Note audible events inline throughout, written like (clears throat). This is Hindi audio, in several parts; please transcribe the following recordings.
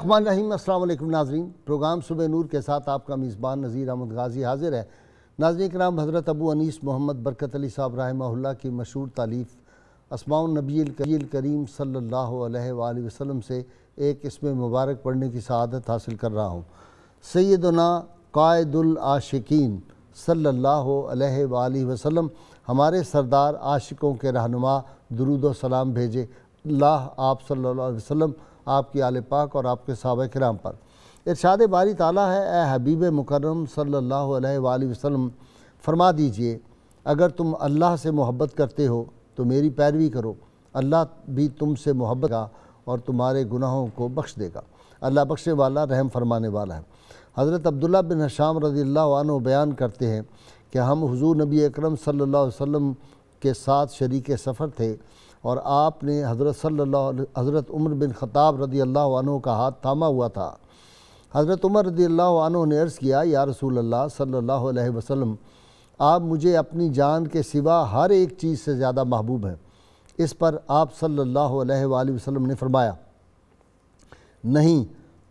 अखबान रहीम असल नाजरीन प्रोग्राम सुबह नूर के साथ आपका मेज़बान नज़ीर अहमद गाजी हाजिर है नाजरी कराम हज़रत अबू अनीस मोहम्मद बरकत अली साहब रहा की मशहूर तालीफ़ असमाउन नबी करीम सल्ला वसम से एक इसमें मुबारक पढ़ने की शहादत हासिल कर रहा हूँ सैदना कायदुल सल्ला वसलम हमारे सरदार आशिकों के रहनुमा दरूद सलाम भेजे ला आप सल्ला अलैहि आपकी आल पाक और आपके सहाब कराम पर इरशाद बारी ताला है ए हबीब मुकरम सल्ला अलैहि फरमा दीजिए अगर तुम अल्लाह से मोहब्बत करते हो तो मेरी पैरवी करो अल्लाह भी तुमसे मोहब्बत का और तुम्हारे गुनाहों को बख्श देगा अल्लाह बख्शे वाला रहम फरमाने वाला है हज़रत अब्दुल्ला बिन हशाम रज़ी बयान करते हैं कि हम हजू नबी अकरम सल्ला वसम के साथ शरीक सफ़र थे और आपने हज़रत सल्लल्लाहु अलैहि हज़रत उमर बिन ख़ताब रदी अल्लाह अनहों का हाथ थामा हुआ था हज़रत उमर रदी अल्लाह अनहों ने अर्ज़ किया या रसूल अल्लाह सल्लल्लाहु अलैहि वसल्लम आप मुझे अपनी जान के सिवा हर एक चीज़ से ज़्यादा महबूब हैं इस पर आप सल्लल्लाहु अलैहि वसल्लम ने फरमाया नहीं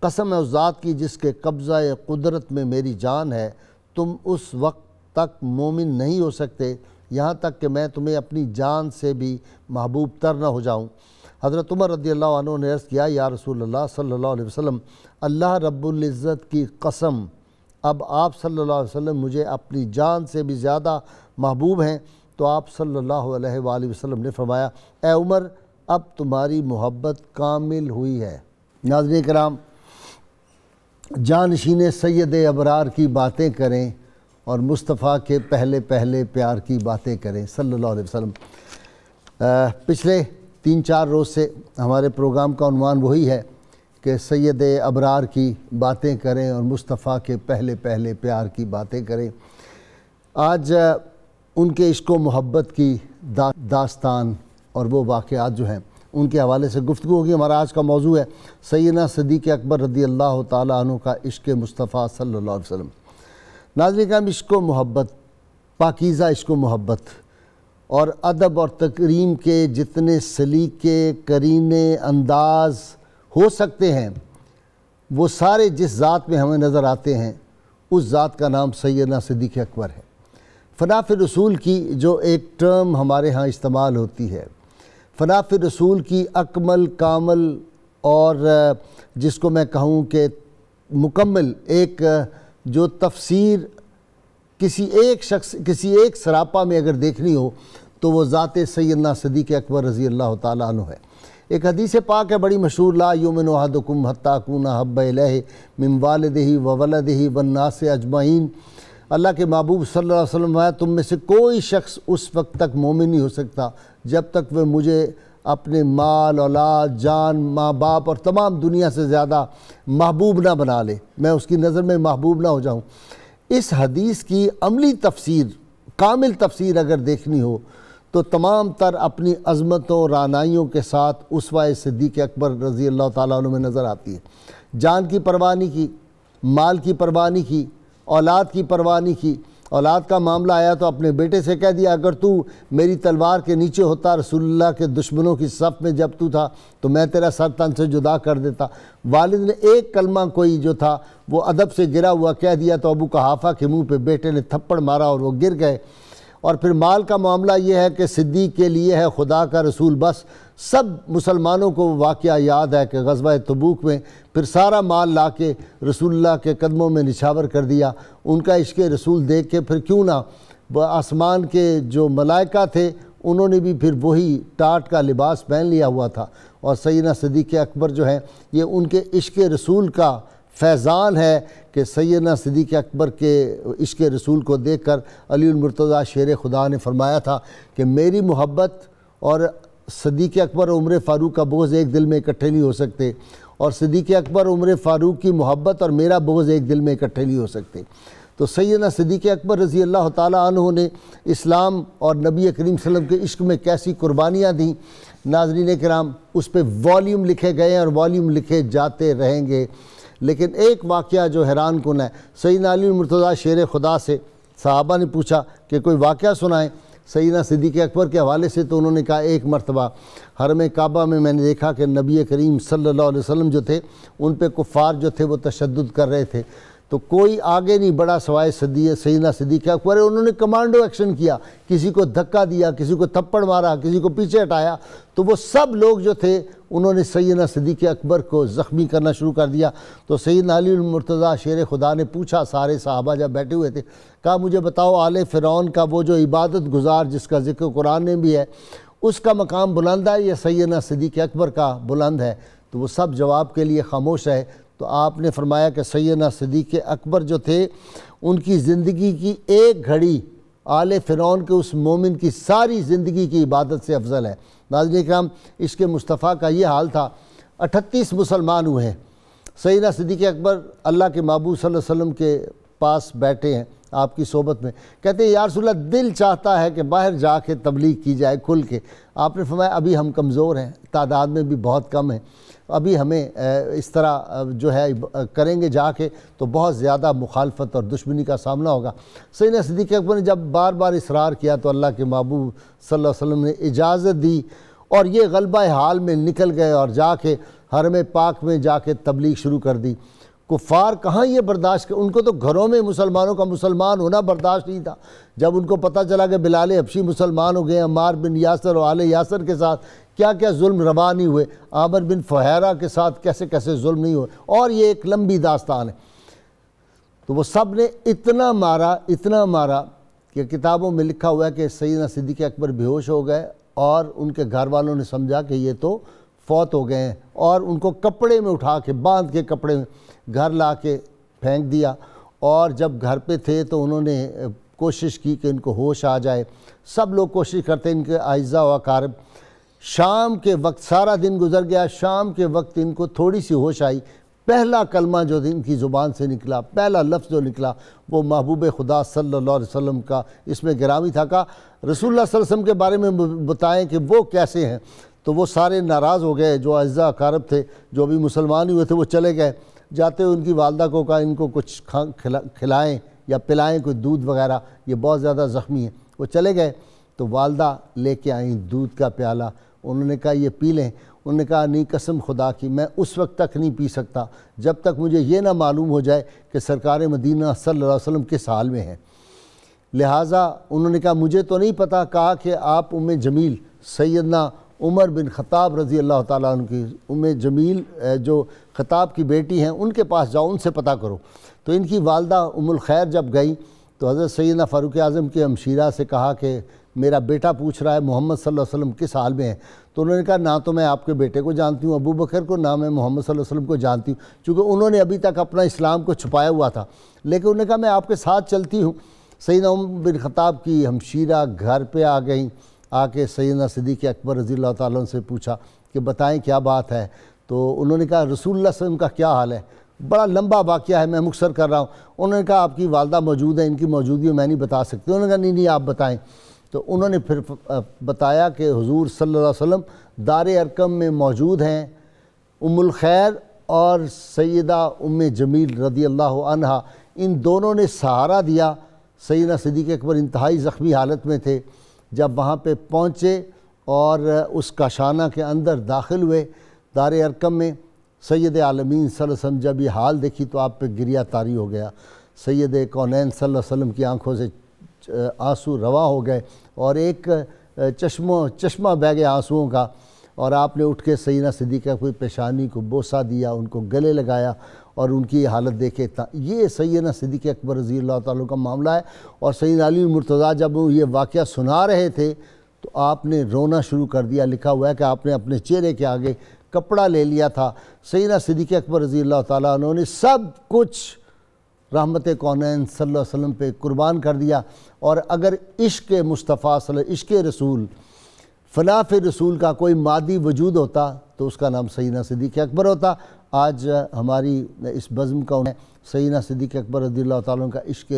कसम है उस ज़ात की जिसके कब्ज़ा कुदरत में मेरी जान है तुम उस वक्त तक मोमिन नहीं हो सकते यहाँ तक कि मैं तुम्हें अपनी जान से भी महबूब तर न हो जाऊँ हज़रत उमर रदी अल्लाह ने अर्ज़ किया या रसूल अल्लाह सल्ला वसम अल्लाह रब्ज़त की कसम अब आप सल्ला वसम मुझे अपनी जान से भी ज़्यादा महबूब हैं तो आप सल्ला वसम ने फरमाया ए उमर अब तुम्हारी मोहब्बत कामिल हुई है नाजन कराम जानशीन सैद अबरार की बातें करें और मुस्तफ़ा के पहले पहले प्यार की बातें करें सल्लल्लाहु अलैहि वसल्लम पिछले तीन चार रोज़ से हमारे प्रोग्राम का अनुमान वही है कि सैद अबरार की बातें करें और मुस्तफ़ा के पहले पहले प्यार की बातें करें आज उनके इश्क मोहब्बत की दा, दास्तान और वो वाक़ात जो हैं उनके हवाले से गुफ्तु होगी हमारा आज का मौजू है सैदना सदीक़ अकबर रदी अल्लाह तु का इश्क मुस्तफ़ा सल्ला वसम नाजरी काम इश्क मोहब्बत पाकिज़ा इश्क मोहब्बत और अदब और तकरीम के जितने सलीके करीने अंदाज हो सकते हैं वो सारे जिस ज़ात में हमें नज़र आते हैं उस ज़ात का नाम सैदना सदीक अकबर है फ़नाफ़ रसूल की जो एक टर्म हमारे यहाँ इस्तेमाल होती है फ़नाफ़ रसूल की अकमल कामल और जिसको मैं कहूँ कि मुकम्मल एक जो तफसीर किसी एक शख्स किसी एक सरापा में अगर देखनी हो तो वो ज़ात सैदना के अकबर रज़ी अल्लाह तु है एक हदीस पाक है बड़ी मशहूर ला यूमिन वहदकुम हताकून हब मिम दही व वलदही वन्नास अजमाइन अल्लाह के महबूब सल्ला वसलम तुम में से कोई शख्स उस वक्त तक मोमिन नहीं हो सकता जब तक वह मुझे अपने माल औलाद जान माँ बाप और तमाम दुनिया से ज़्यादा महबूब ना बना ले मैं उसकी नज़र में महबूब ना हो जाऊँ इस हदीस की अमली तफसीर कामिल तफसीर अगर देखनी हो तो तमाम तर अपनी अजमतों रानाइयों के साथ उसवा सिद्दीक अकबर रज़ी अल्लाह तुम में नज़र आती है जान की परवानी की माल की परवानी की औलाद की परवानी की औलाद का मामला आया तो अपने बेटे से कह दिया अगर तू मेरी तलवार के नीचे होता रसुल्ला के दुश्मनों की सफ में जब तू था तो मैं तेरा सर तन से जुदा कर देता वालिद ने एक कलमा कोई जो था वो अदब से गिरा हुआ कह दिया तो अबू कहाफ़ा के मुँह पर बेटे ने थप्पड़ मारा और वो गिर गए और फिर माल का मामला ये है कि सिद्दीक के लिए है खुदा का रसूल बस सब मुसलमानों को वाक़ याद है कि गजबा तबूक में फिर सारा माल ला के रसुल्ला के कदमों में निछावर कर दिया उनका इश्क रसूल देख के फिर क्यों ना आसमान के जो मलाइका थे उन्होंने भी फिर वही टाट का लिबास पहन लिया हुआ था और सैना सदीक़ अकबर जो है ये उनके इश्क रसूल का फैज़ान है कि सैना सदीक़ अकबर के इश्क रसूल को देख कर अलीमरतज़ा शेर खुदा ने फरमाया था कि मेरी मोहब्बत और सदीक अकबर उम्र फ़ारूक का बोझ एक दिल में इकट्ठे नहीं हो सकते और सदीक अकबर उम्र फ़ारूक की मोहब्बत और मेरा बोझ एक दिल में इकट्ठे नहीं हो सकते तो सैदा सदीक अकबर रज़ी अल्लाह तु ने इस्लाम और नबी करीम सलम के इश्क में कैसी कुर्बानियाँ दी नाजरीन कराम उस पर वॉलीम लिखे गए और वॉलीम लिखे जाते रहेंगे लेकिन एक वाक़ जो हैरान कन है सैदना अली मुर्तज़ा शेर खुदा से साहबा ने पूछा कि कोई वाक़ सुनाएँ सईना सिद्दीक अकबर के हवाले से तो उन्होंने कहा एक मरतबा हरम काबा में मैंने देखा कि नबी करीम सल्लल्लाहु अलैहि वसल्लम जो थे उन पर कुफ़ार जो थे वो तशद कर रहे थे तो कोई आगे नहीं बढ़ा सवाए सदी सईना सदीक अकबर उन्होंने कमांडो एक्शन किया किसी को धक्का दिया किसी को थप्पड़ मारा किसी को पीछे हटाया तो वो सब लोग जो थे उन्होंने सैदना सदीक अकबर को ज़ख्मी करना शुरू कर दिया तो सैद अलीमरतज़ा शेर खुदा ने पूछा सारे साहबा जब बैठे हुए थे कहा मुझे बताओ आल फ़िरौन का वो जो इबादत गुजार जिसका जिक्र कुरान में भी है उसका मकाम बुलंद है या सैदना सदीक अकबर का बुलंद है तो वो सब जवाब के लिए खामोश है तो आपने फरमाया कि सैदना सदीक़ अकबर जो थे उनकी ज़िंदगी की एक घड़ी आल फ़िरौन के उस मोमिन की सारी ज़िंदगी की इबादत से अफजल है नाजन कराम इसके मुस्तफ़ा का ये हाल था अठतीस मुसलमान हुए हैं सैदना सदीक़ अकबर अल्लाह के महबूब वसम के पास बैठे हैं आपकी सोबत में कहते हैं सुल्ला दिल चाहता है कि बाहर जा के तबलीग की जाए खुल के आपने फरमाया अभी हम कमज़ोर हैं तादाद में भी बहुत कम है अभी हमें इस तरह जो है करेंगे जाके तो बहुत ज़्यादा मुखालफत और दुश्मनी का सामना होगा सैन सदीक अकबर ने जब बार बार इसरार किया तो अल्लाह के महबूब सल्लल्लाहु ने इजाज़त दी और ये गलबा हाल में निकल गए और जाके हरम पाक में जाके तबलीग शुरू कर दी कुफार कहाँ ये बर्दाश्त कर उनको तो घरों में मुसलमानों का मुसलमान होना बर्दाश्त नहीं था जब उनको पता चला कि बिलाल हबशी मुसलमान हो गए अमार बिन यासर और आल यासर के साथ क्या क्या जुल्म रवा नहीं हुए आमर बिन फहरा के साथ कैसे कैसे जुल्म नहीं हुए और ये एक लंबी दास्तान है तो वह सब ने इतना मारा इतना मारा कि किताबों में लिखा हुआ है कि सैदा सिद्दीक अकबर बेहोश हो गए और उनके घर वालों ने समझा कि ये तो फौत हो गए और उनको कपड़े में उठा के बांध के कपड़े में घर ला के फेंक दिया और जब घर पे थे तो उन्होंने कोशिश की कि इनको होश आ जाए सब लोग कोशिश करते इनके आयजा व कार शाम के वक्त सारा दिन गुजर गया शाम के वक्त इनको थोड़ी सी होश आई पहला कलमा जो इनकी ज़ुबान से निकला पहला लफ्ज़ जो निकला वो महबूब खुदा सल्ला वसम का इसमें ग्रामी था का रसूल वसम के बारे में बताएं कि वो कैसे हैं तो वो सारे नाराज़ हो गए जो अज्जा अकारब थे जो अभी मुसलमान हुए थे वो चले गए जाते हुए उनकी वालदा को कहा इनको कुछ खा खिला खिलाएँ या पिलाएँ कोई दूध वगैरह ये बहुत ज़्यादा ज़ख्मी है वो चले गए तो वालदा लेके आई दूध का प्याला उन्होंने कहा ये पी लें उन्होंने कहा नहीं कसम खुदा की मैं उस वक्त तक नहीं पी सकता जब तक मुझे ये ना मालूम हो जाए कि सरकार मदीना सल्लल्लाहु अलैहि वसल्लम किस हाल में है लिहाजा उन्होंने कहा मुझे तो नहीं पता कहा कि आप उम्मे जमील सैदना उमर बिन ख़ताब रज़ी अल्लाह ताली की उम जमील जो ख़ताब की बेटी हैं उनके पास जाओ उनसे पता करो तो इनकी वालदा उमुल खैर जब गई तो हज़रत सैदना फ़ारूक आज़म के हमशीरा से कहा कि मेरा बेटा पूछ रहा है मोहम्मद सल्लल्लाहु अलैहि वसल्लम किस हाल में है तो उन्होंने कहा ना तो मैं आपके बेटे को जानती हूँ अबू बकर को ना मैं मोहम्मद सल्लल्लाहु अलैहि वसल्लम को जानती हूँ चूँकि उन्होंने अभी तक अपना इस्लाम को छुपाया हुआ था लेकिन उन्होंने कहा मैं आपके साथ चलती हूँ उम बिन ख़ताब की हमशीरा घर पर आ गई आके सैदना सदीक अकबर रज़ी अल्लाह से पूछा कि बताएं क्या बात है तो उन्होंने कहा रसूल से उनका क्या हाल है बड़ा लंबा वाक़ है मैं मुख्तर कर रहा हूँ उन्होंने कहा आपकी वालदा मौजूद है इनकी मौजूदगी मैं नहीं बता सकती उन्होंने कहा नहीं नहीं आप बताएं तो उन्होंने फिर बताया कि हजूर सल्लल्लाहु अलैहि दार अरकम में मौजूद हैं उमुल खैर और सैदा उम जमील रदी अल्लाह इन दोनों ने सहारा दिया सैदा सदीक अकबर इंतहाई ज़ख्मी हालत में थे जब वहाँ पर पहुँचे और उस काशाना के अंदर दाखिल हुए दार अरकम में सैद आलमीन वसम जब ये हाल देखी तो आप पे गिरिया तारी हो गया सैद कौनैन वसम की आंखों से आंसू रवा हो गए और एक चश्मो चश्मा बह गया आंसुओं का और आपने उठ के सईना सिद्दीक़ा कोई पेशानी को बोसा दिया उनको गले लगाया और उनकी हालत देखे था ये सैना सिद्दीक़ अकबर रज़ी अल्लाह का मामला है और सैन अली मुर्तज़ा जब ये वाक़ सुना रहे थे तो आपने रोना शुरू कर दिया लिखा हुआ है कि आपने अपने चेहरे के आगे कपड़ा ले लिया था सैना सिद्दीक़ अकबर रज़ी अल्लाह उन्होंने सब कुछ रहमत कौन वसम पे कुर्बान कर दिया और अगर इश्क मुस्तफ़ा सल इश्क रसूल फलाफ रसूल का कोई मादी वजूद होता तो उसका नाम सईना सिद्दीक अकबर होता आज हमारी इस बज़म का उन्हें सैना सिद्दीक अकबर रदी का इश्क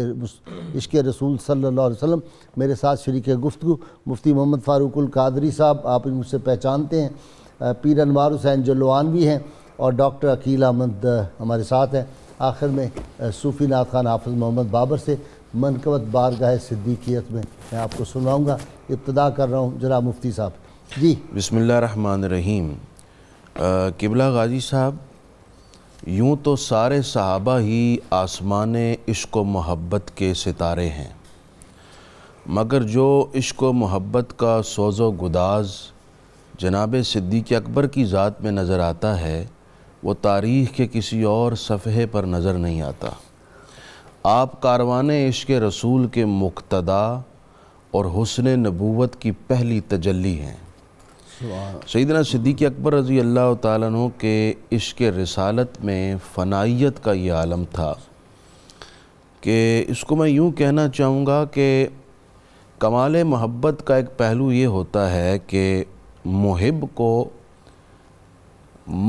इश्क रसूल सल्ला वसम मेरे साथ शरीक गुफ्तु मुफ्ती मोहम्मद फ़ारूकुल कादरी साहब आप मुझसे पहचानते हैं पीर अनवार हुसैन जलवान भी हैं और डॉक्टर अकील अहमद हमारे साथ हैं आखिर में सूफी नाथ खान हाफ मोहम्मद बाबर से मनकवत बारगाह सिद्दीकियत में मैं आपको सुनाऊंगा इब्तदा कर रहा हूँ जरा मुफ्ती साहब जी बसमिल्ल रहीम किबला गाजी साहब यूँ तो सारे सहाबा ही आसमान इश्क मोहब्बत के सितारे हैं मगर जो इश्क मोहब्बत का सोज़ो गुदाज जनाब सिद्दीक अकबर की ज़ात में नज़र आता है वो तारीख़ के किसी और सफ़हे पर नज़र नहीं आता आप कारवान इश्क रसूल के मुक्तदा और हसन नबूवत की पहली तजली हैं सईदना सिद्दीक अकबर रजी अल्लाह तु के इश्क रसालत में फ़नाइत का ये आलम था कि इसको मैं यूँ कहना चाहूँगा कि कमाल महब्बत का एक पहलू ये होता है कि महब को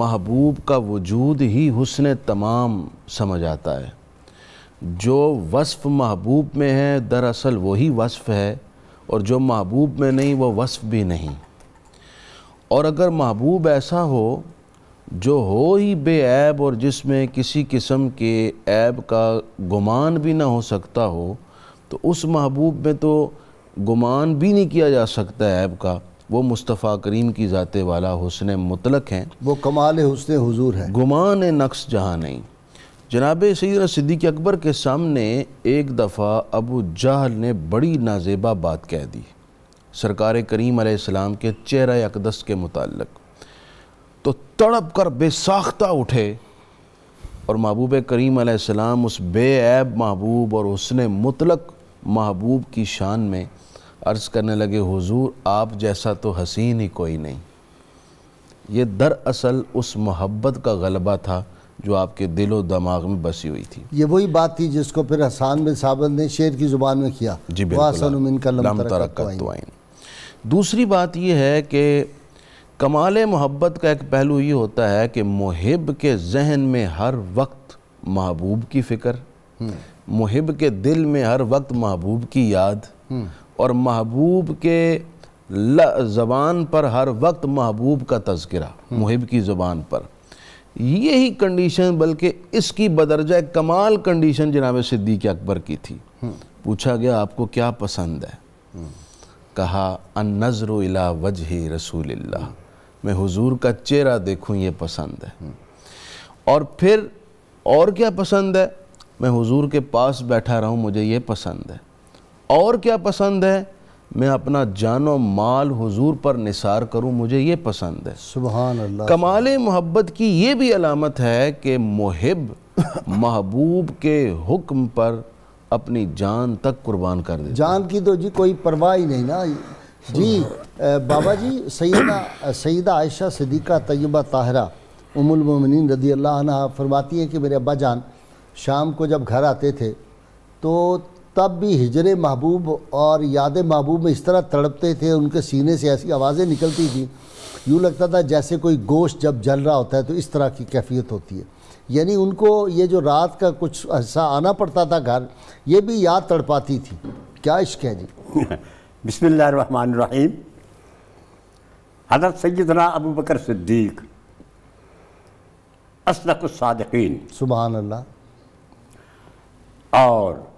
महबूब का वजूद ही हुसन तमाम समझ आता है जो वस्फ़ महबूब में है दरअसल वही वस्फ़ है और जो महबूब में नहीं वह वस्फ़ भी नहीं और अगर महबूब ऐसा हो जो हो ही बेऐब और जिसमें किसी किस्म के ऐब का गुमान भी ना हो सकता हो तो उस महबूब में तो गुमान भी नहीं किया जा सकता ऐब का वो मुस्तफ़ा करीम की ज़ात वाला हुसन मुतलक हैं वो कमाल हुसन हुजूर है गुमान नक्श जहाँ नहीं जनाब सैद सिद्दीक अकबर के सामने एक दफ़ा अबू जहल ने बड़ी नाजेबा बात कह दी सरकार करीम आसमाम के चेहरा अकदस के मुतलक तो तड़प कर बेसाख्ता उठे और महबूब करीम आसमाम उस बेऐब महबूब और उसने मुतलक महबूब की शान में अर्ज़ करने लगे हुजूर आप जैसा तो हसीन ही कोई नहीं ये दरअसल उस मोहब्बत का गलबा था जो आपके दिल और दिमाग में बसी हुई थी ये वही बात थी जिसको फिर हसान बिन साबत ने शेर की ज़ुबान में किया जी बिल्कुल तो तो दूसरी बात यह है कि कमाल मोहब्बत का एक पहलू ये होता है कि महब के जहन में हर वक्त महबूब की फ़िक्र महब हम्म। के दिल में हर वक्त महबूब की याद हम्म। और महबूब के ज़बान पर हर वक्त महबूब का तस्करा महब हम्म। की ज़ुबान पर ये ही कंडीशन बल्कि इसकी बदरजा कमाल कंडीशन जनाब सिद्दीक अकबर की थी हम्म। पूछा गया आपको क्या पसंद है हम्म। कहा अन नज़र इला वजह रसूल मैं हुजूर का चेहरा देखूं ये पसंद है हम्म। और फिर और क्या पसंद है मैं हुजूर के पास बैठा रहूं मुझे ये पसंद है और क्या पसंद है मैं अपना जानो माल हुजूर पर निसार करूं मुझे ये पसंद है सुबहान अल्लाह कमाल मोहब्बत की ये भी अलामत है कि मुहिब (laughs) महबूब के हुक्म पर अपनी जान तक कुर्बान कर दे जान की तो जी कोई परवाह ही नहीं ना जी बाबा जी सैदा सईदा आयशा सदीक़ा तयबा ताहरा उमुलमिन रदी अल्लाह फरमाती हैं कि मेरे अब्बा जान शाम को जब घर आते थे तो तब भी हिजर महबूब और याद महबूब में इस तरह तड़पते थे उनके सीने से ऐसी आवाज़ें निकलती थी यूँ लगता था जैसे कोई गोश्त जब जल रहा होता है तो इस तरह की कैफियत होती है यानी उनको ये जो रात का कुछ हिस्सा आना पड़ता था घर ये भी याद तड़पाती थी क्या इश्क है जी (laughs) बिसमीम हजरत सैदना अबू बकर सिद्दीक असलकुसादीन सुबहान और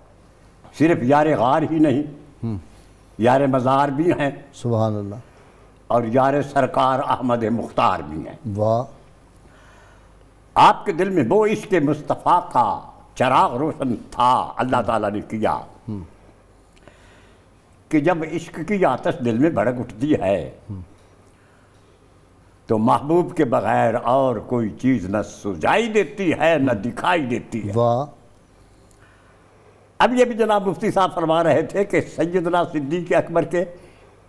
सिर्फ यार गार ही नहीं हम्म। यार मज़ार भी हैं सुबह अल्लाह और यार सरकार अहमद मुख्तार भी हैं वाह आपके दिल में वो इश्क मुस्तफ़ा का चराग रोशन था अल्लाह ताला ने किया हम्म। कि जब इश्क की आतश दिल में भड़क उठती है हम्म। तो महबूब के बगैर और कोई चीज़ न सुझाई देती है न दिखाई देती है वाह अब ये भी जनाब मुफ्ती साहब फरमा रहे थे कि सैदना सिद्दीक अकबर के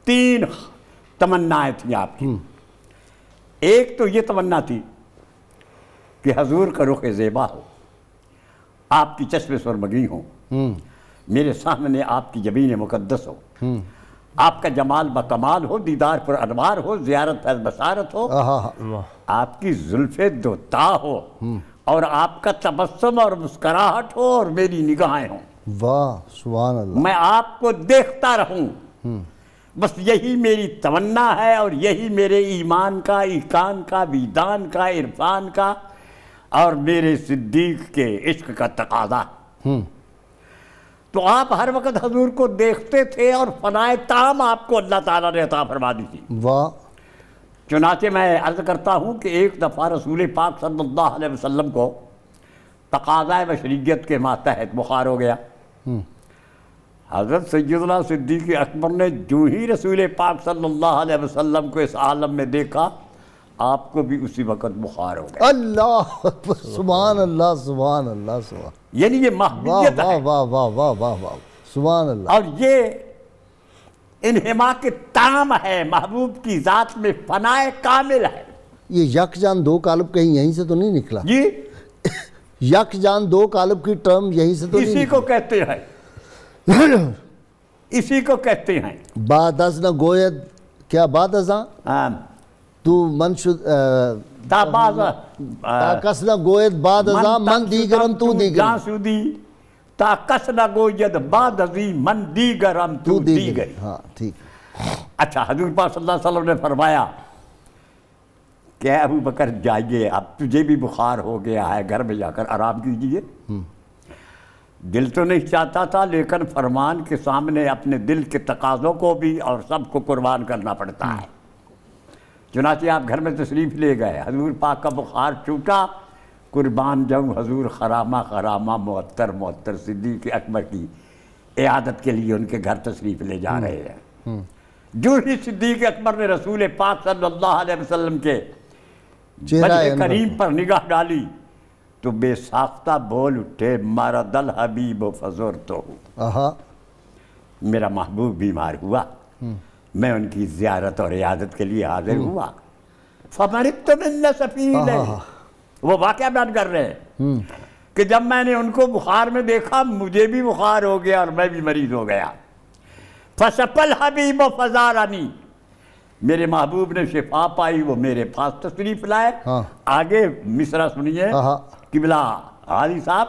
तीन तमन्नाएँ थी आपकी हम्म। एक तो ये तमन्ना थी कि हजूर का रुख ज़ेबा हो आपकी चश्मे सरमगी हो हम्म। मेरे सामने आपकी जबीन मुकदस हो हम्म। आपका जमाल बकमाल हो दीदार पर अनवार हो जियारत बसारत हो आपकी जुल्फ़े दोता हो और आपका तबस्म और मुस्कराहट हो और मेरी निगाहें हों वाह सुबह मैं आपको देखता रहूं हम्म। बस यही मेरी तमन्ना है और यही मेरे ईमान का ईकान का विदान का इरफान का और मेरे सिद्दीक के इश्क का तकादा हम्म। तो आप हर वक्त हजूर को देखते थे और फनाए ताम आपको अल्लाह ताला ने अता फरमा दी थी वाह चुनाचे मैं अर्ज करता हूँ कि एक दफ़ा रसूल पाक सल्लल्लाहु अलैहि वसल्लम को तकाजा बशरीत के मातहत बुखार हो गया हम्म। हज़रत सैदना सिद्दीकी अकबर ने जो ही रसूल पाक सल्लल्लाहु अलैहि वसल्लम को इस आलम में देखा आपको भी उसी वक़्त बुखार हो गया अल्लाह सुबहान अल्लाह सुबहान अल्लाह सुबहान यानी ये वाह वाह वाह वाह वाह वाह वाह सुबहान अल्लाह और ये इनहमा के ताम है महबूब की ज़ात में फ़नाए कामिल है ये यकजान दो कालब कहीं यहीं से तो नहीं निकला जी यक जान दो कालब की टर्म यही से तो इसी नहीं को कहते हैं (clears throat) इसी को कहते हैं बादस न गोयद क्या बाद तू मन ताकस न गोयद बाद मन दी गरम तू दी दीगरम ताकस न गोयद बाद मन दी गरम तू दी गई हाँ ठीक अच्छा हजूर पाक सल्लल्लाहु ने फरमाया कि अबू बकर जाइए अब तुझे भी बुखार हो गया है घर में जाकर आराम कीजिए हम्म। दिल तो नहीं चाहता था लेकिन फरमान के सामने अपने दिल के तकाजों को भी और सबको कुर्बान करना पड़ता हम्म। है चुनाचे आप घर में तशरीफ़ ले गए हजूर पाक का बुखार छूटा कुर्बान जाऊँ हजूर खरामा खरामा मअतर मअतर सिद्दीक अकबर की इयादत के लिए उनके घर तशरीफ़ ले जा हम्म। रहे हैं जो ही सिद्दीक अकबर ने रसूल पाक सल्लल्लाहु अलैहि वसल्लम के करीम पर निगाह डाली तो बेसाख्ता बोल उठे मारा दल हबीब फजोर तो मेरा महबूब बीमार हुआ हम्म। मैं उनकी जियारत और रियाजत के लिए हाजिर हम्म। हुआ फमरित तो मिलना सफी वो वाक्य बयान कर रहे हैं हम्म। कि जब मैंने उनको बुखार में देखा मुझे भी बुखार हो गया और मैं भी मरीज हो गया फसपल हबीब फजारानी मेरे महबूब ने शिफा पाई वो मेरे पास तशरीफ लाए हाँ। आगे मिसरा सुनिए हाँ। किबला हाजी साहब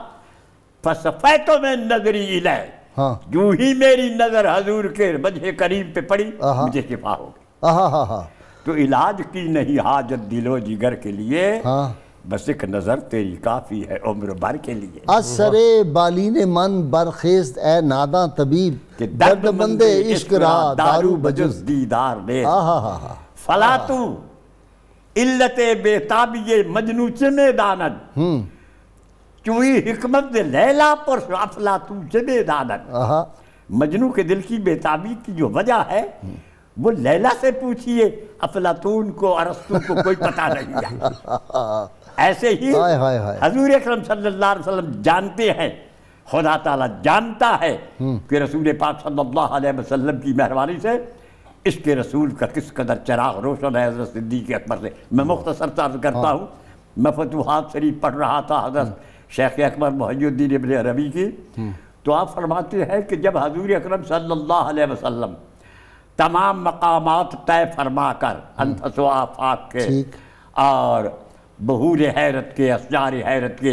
फसफे तो मैं नजरी इलाय हाँ। ही मेरी नजर हजूर के बजे करीम पे पड़ी हाँ। मुझे शिफा होगी हाँ, हाँ, तो इलाज की नहीं हाजत दिलो जिगर के लिए हाँ। बस एक नज़र तेरी काफ़ी है उम्र भर के लिए असरे बालीन मन बरखेज ए नादा तबीब के दर्द बंदे इश्क रा दारू बजुस दीदार ने फला तू इल्लत बेताबी मजनू चने दानद चुई हिकमत लैला पर अफला तू चने दानन मजनू के दिल की बेताबी की जो वजह है वो लैला से पूछिए अफलातून को अरस्तू को कोई पता नहीं है (laughs) ऐसे ही हाय हाय हाय हजूर अक्रम सल्लाम जानते हैं खुदा ताला जानता है हम्म। कि रसूल पाक सल्लल्लाहु अलैहि वसल्लम की मेहरबानी से इसके रसूल का किस कदर चराग रोशन है हजरत सिद्दीक अकबर से मैं हम्म। मुख्तसर तर्ज करता हाँ। हूँ मैं फतुहात शरीफ पढ़ रहा था हजरत हम्म। शेख अकबर मोहद्दीन इबन रबी की तो आप फरमाते हैं कि जब हजूर अक्रम सल्लल्लाहु अलैहि तमाम मकाम तय फरमा कर अनफसो आफाक के और बहूर हैरत के अशार हैरत के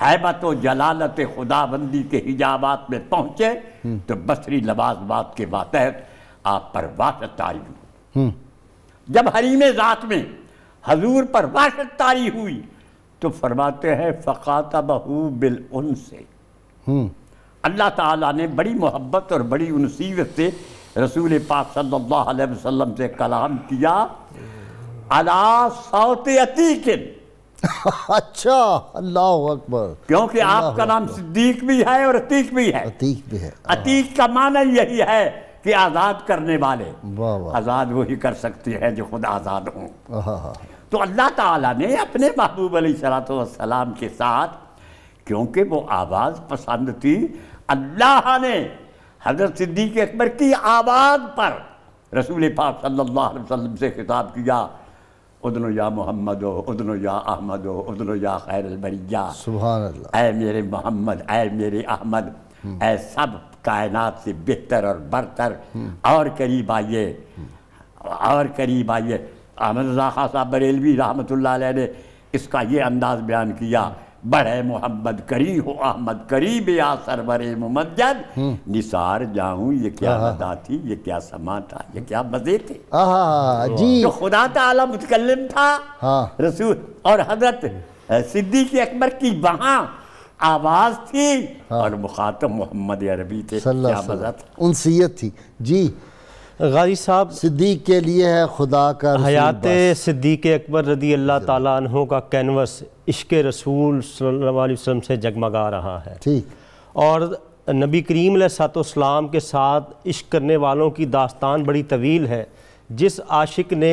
हैबत व जलालत खुदाबंदी के हिजाबात में पहुँचे हम्म। तो बसरी लबाजबात के मातहत आप पर वाशत तारी हुई हम्म। जब हरीम ज़ात में हजूर पर वाशत तारी हुई तो फरमाते हैं फ़काता बहू बिल उन से हम्म। अल्लाह ताला ने बड़ी मोहब्बत और बड़ी उनसीवत से रसूल पाक सल्लल्लाहु अलैहि वसल्लम से कलाम किया अला सौत अतीकिन (laughs) अच्छा अल्लाह अकबर क्योंकि आपका नाम सिद्दीक भी है और अतीक भी है अतीक भी है हाँ। अतीक का माना यही है कि आज़ाद करने वाले आज़ाद वही कर सकती है जो खुद आज़ाद हों हाँ, हाँ, तो अल्लाह ताला ने अपने महबूब सलाम के साथ क्योंकि वो आवाज़ पसंद थी अल्लाह ने हजरत सिद्दीक अकबर की आवाज़ पर रसूल पाक सल्लल्लाहु अलैहि वसल्लम से खिताब किया उदनो या मोहम्मद हो उदनो या अहमद हो उदनो या खैर अलबरिया ऐ मेरे मोहम्मद ऐ मेरे अहमद हम्म। ऐ सब कायनात से बेहतर और बरतर हम्म। और करीब आइए हम्म। और करीब आइए अहमद रजा साहब बरेलवी रहमत ने इसका ये अंदाज़ बयान किया बड़े मोहम्मद करी हो अहमद करीब या सरवर मुमजद हम्म। निसार जाऊं ये क्या बता थी ये क्या समा था ये क्या मजे थे जी तो खुदा तला मुतकलम था हाँ। रसूल और हजरत सिद्दीक अकबर की वहाँ आवाज थी हाँ। और मुखातब मोहम्मद अरबी थे क्या मजा था थी जी गाजी साहब सिद्दीक के लिए है खुदा का हयात सिद्दीक अकबर रदी अल्लाह तहों का कैनवस इश्क रसूल सल्लल्लाहु से जगमगा रहा है ठीक और नबी करीम सलाम के साथ इश्क करने वालों की दास्तान बड़ी तवील है जिस आशिक ने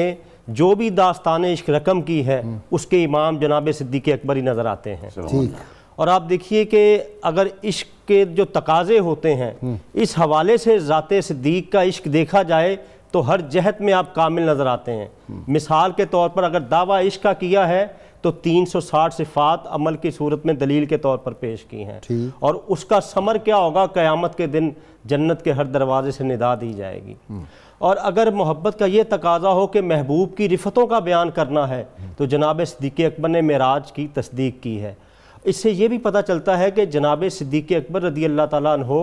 जो भी दास्तान इश्क रकम की है हम्म। उसके इमाम जनाब सिद्दीक अकबर ही नज़र आते हैं ठीक और आप देखिए कि अगर इश्क के जो तकाजे होते हैं हम्म। इस हवाले से ज़ात सिद्दीक का इश्क देखा जाए तो हर जहत में आप कामिल नज़र आते हैं हम्म। मिसाल के तौर पर अगर दावा इश्क का किया है तो 360 सिफात अमल की सूरत में दलील के तौर पर पेश की हैं और उसका समर क्या होगा क़यामत के दिन जन्नत के हर दरवाजे से निदा दी जाएगी हम्म। और अगर मोहब्बत का ये तकाजा हो कि महबूब की रिफतों का बयान करना है हम्म। तो जनाब सदीक अकबर ने मराज की तस्दीक की है इससे यह भी पता चलता है कि जनाब सदीक अकबर रदी अल्लाह हो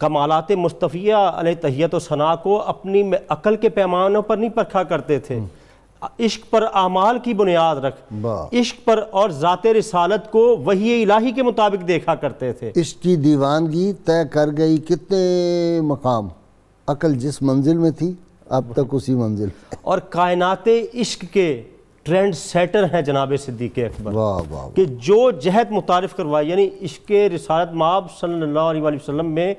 कमालत मुस्तफ़िया तहियत सना को अपनी अकल के पैमानों पर नहीं परखा करते थे हम्म। इश्क पर आमाल की बुनियाद रख इश्क पर और ज़ाते रिसालत को वही इलाही के मुताबिक देखा करते थे इसकी दीवानगी तय कर गई कितने मकाम अकल जिस मंजिल में थी अब तक उसी मंजिल और कायनात इश्क के ट्रेंड सेटर हैं जनाब सिद्दीक अकबर कि जो जहत मुतारफ़ करवाई यानी इश्क रसालत माब सल्लल्लाहु अलैहि वसल्लम में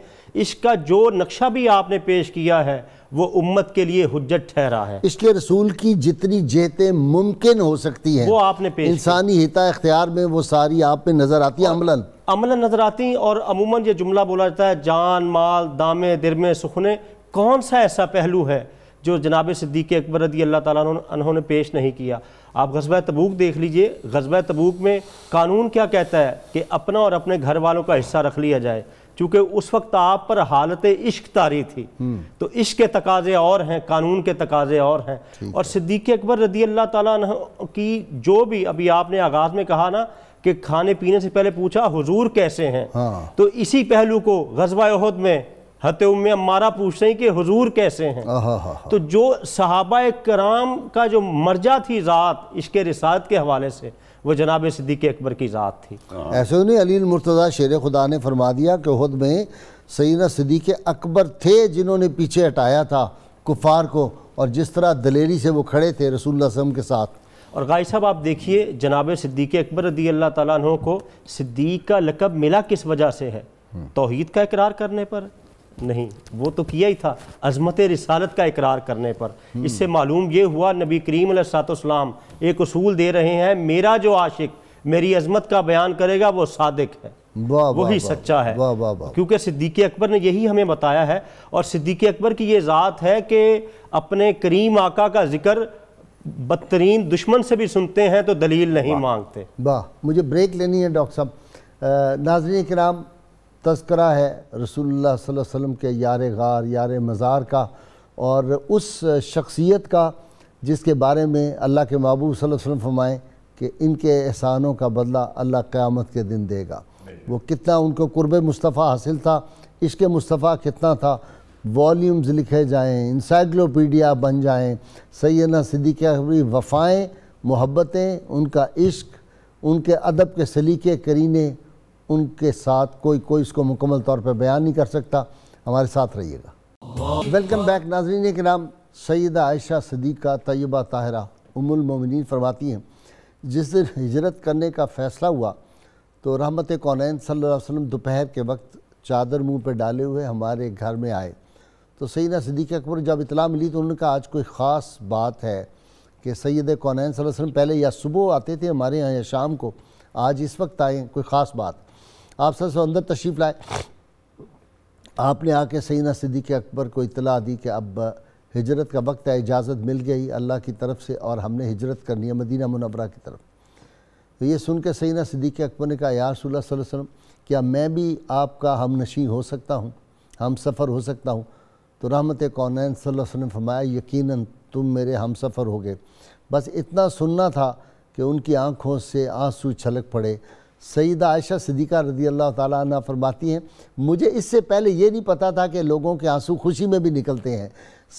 का जो नक्शा भी आपने पेश किया है वो उम्मत के लिए हजत ठहरा है इसलिए रसूल की जितनी जेतें मुमकिन हो सकती हैं वो आपने पेश इंसानी हिता अख्तियार में वो सारी आप में नज़र आती है अमलन अमलन नज़र आती हैं और अमूमन ये जुमला बोला जाता है जान माल दामे दिरमे सुखने कौन सा ऐसा पहलू है जो जनाब सिद्दीक अकबर रदी अल्लाह ताला उन्होंने पेश नहीं किया आप गजब तबूक देख लीजिए गजब तबूक में कानून क्या कहता है कि अपना और अपने घर वालों का हिस्सा रख लिया जाए चूंकि उस वक्त आप पर हालत इश्क तारी थी हम्म। तो इश्क के तकाजे और हैं कानून के तकाजे और हैं और सिद्दीक अकबर रदी अल्लाह ताला की जो भी अभी आपने आगाज़ में कहा ना कि खाने पीने से पहले पूछा हुजूर कैसे हैं हाँ। तो इसी पहलू को गजबाद में हत उम पूछ पूछते हैं कि हुजूर कैसे हैं तो जो सहाबा कराम का जो मर्जा थी ज़ात इश्क रिसात के हवाले से वो जनाब सिद्दीक अकबर की ज़ात थी हाँ। ऐसे तो नहीं अली मुर्तज़ा शेर खुदा ने फरमा दिया कि खुद में सैना सिद्दीक अकबर थे जिन्होंने पीछे हटाया था कुफार को और जिस तरह दलेरी से वो खड़े थे रसूल वसम के साथ और गाय साहब आप देखिए जनाब सिद्दीक अकबर रदी अल्लाह तु को सिद्दीक का लकब मिला किस वजह से है हम्म। तोहद का इकरार करने पर नहीं वो तो किया ही था अजमत रिसालत का इकरार करने पर हम्म। इससे मालूम ये हुआ नबी करीम सातम एक असूल दे रहे हैं मेरा जो आशिक मेरी अजमत का बयान करेगा वो सादिक है वही सच्चा है क्योंकि सिद्दीक अकबर ने यही हमें बताया है और सिद्दीक अकबर की ये ज़ात है कि अपने करीम आका का जिक्र बदतरीन दुश्मन से भी सुनते हैं तो दलील नहीं मांगते वाह मुझे ब्रेक लेनी है डॉक्टर साहब नाजरी कराम तस्करा है अलैहि वसल्लम के यार गार यार मज़ार का और उस शख्सियत का जिसके बारे में अल्लाह के महबूब वसल्लम फरमाएं कि इनके एहसानों का बदला अल्लाह क़्यामत के दिन देगा वो कितना उनको कुर्ब मुस्तफ़ा हासिल था इश्क मुस्तफ़ा कितना था वॉल्यूम्स लिखे जाएँ इंसाइक्लोपीडिया बन जाएँ सैना सिद्दीक़ अकबरी वफ़ाएँ मोहब्बतें उनका इश्क उनके अदब के सलीके करीने उनके साथ कोई कोई इसको मुकम्मल तौर पर बयान नहीं कर सकता हमारे साथ रहिएगा वेलकम बैक नाजरीन के नाम सैदा आयशा सदीक़ा तयबा ताहरा उमुलमिन फरमाती हैं जिस दिन हिजरत करने का फ़ैसला हुआ तो रहमत कौन सल्ला वसम दोपहर के वक्त चादर मुंह पर डाले हुए हमारे घर में आए तो सैदा सदीक़ अकबर जब इतला मिली तो उन्होंने कहा आज कोई ख़ास बात है कि सैद कौन वसम पहले या सुबह आते थे हमारे यहाँ या शाम को आज इस वक्त आए कोई ख़ास बात आप सर अंदर तशरीफ़ लाए आपने आके सैना सिद्दीक अकबर को इतला दी कि अब हिजरत का वक्त है इजाज़त मिल गई अल्लाह की तरफ से और हमने हिजरत करनी है मदीना मुनबरा की तरफ तो ये सुन के सैना सिद्दीक अकबर ने कहा यार वसलम क्या मैं भी आपका हम नशी हो सकता हूँ हम सफ़र हो सकता हूँ तो रहमत कौन वसल्लम फरमाया यकीन तुम मेरे हम सफ़र हो गए बस इतना सुनना था कि उनकी आँखों से आंसू छलक पड़े सईद आयशा सिद्दीक़ा रदी अल्लाह ताली फरमाती हैं मुझे इससे पहले ये नहीं पता था कि लोगों के आंसू खुशी में भी निकलते हैं